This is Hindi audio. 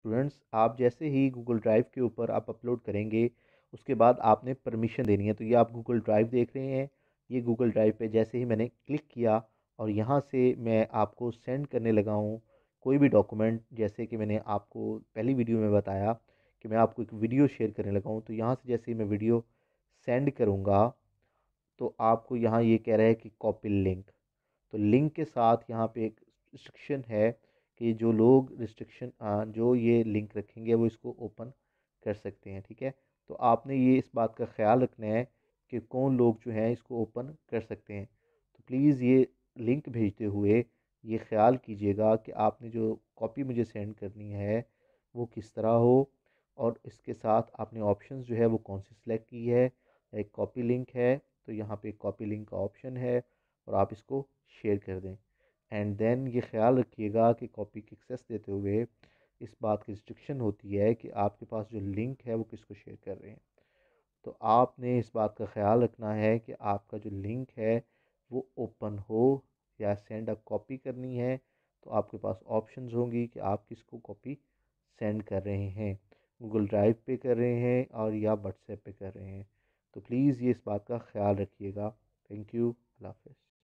स्टूडेंट्स आप जैसे ही गूगल ड्राइव के ऊपर आप अपलोड करेंगे उसके बाद आपने परमिशन देनी है तो ये आप गूगल ड्राइव देख रहे हैं ये गूगल ड्राइव पे जैसे ही मैंने क्लिक किया और यहाँ से मैं आपको सेंड करने लगा हूँ कोई भी डॉक्यूमेंट जैसे कि मैंने आपको पहली वीडियो में बताया कि मैं आपको एक वीडियो शेयर करने लगा हूँ तो यहाँ से जैसे ही मैं वीडियो सेंड करूँगा तो आपको यहाँ ये कह रहा है कि कॉपी लिंक तो लिंक के साथ यहाँ पे एक इंस्ट्रक्शन है कि जो लोग रिस्ट्रिक्शन जो ये लिंक रखेंगे वो इसको ओपन कर सकते हैं ठीक है तो आपने ये इस बात का ख्याल रखना है कि कौन लोग जो हैं इसको ओपन कर सकते हैं तो प्लीज़ ये लिंक भेजते हुए ये ख्याल कीजिएगा कि आपने जो कॉपी मुझे सेंड करनी है वो किस तरह हो और इसके साथ आपने ऑप्शन जो है वो कौन सी सिलेक्ट की है एक कॉपी लिंक है तो यहाँ पे कॉपी लिंक का ऑप्शन है और आप इसको शेयर कर दें एंड देन ये ख्याल रखिएगा कि कॉपी की एक्सेस देते हुए इस बात की रिस्ट्रिक्शन होती है कि आपके पास जो लिंक है वो किसको शेयर कर रहे हैं तो आपने इस बात का ख्याल रखना है कि आपका जो लिंक है वो ओपन हो या सेंड अ कॉपी करनी है तो आपके पास ऑप्शंस होंगी कि आप किसको कॉपी सेंड कर रहे हैं गूगल ड्राइव पे कर रहे हैं और या व्हाट्सएप पे कर रहे हैं तो प्लीज़ ये इस बात का ख्याल रखिएगा थैंक यू अल्लाह हाफ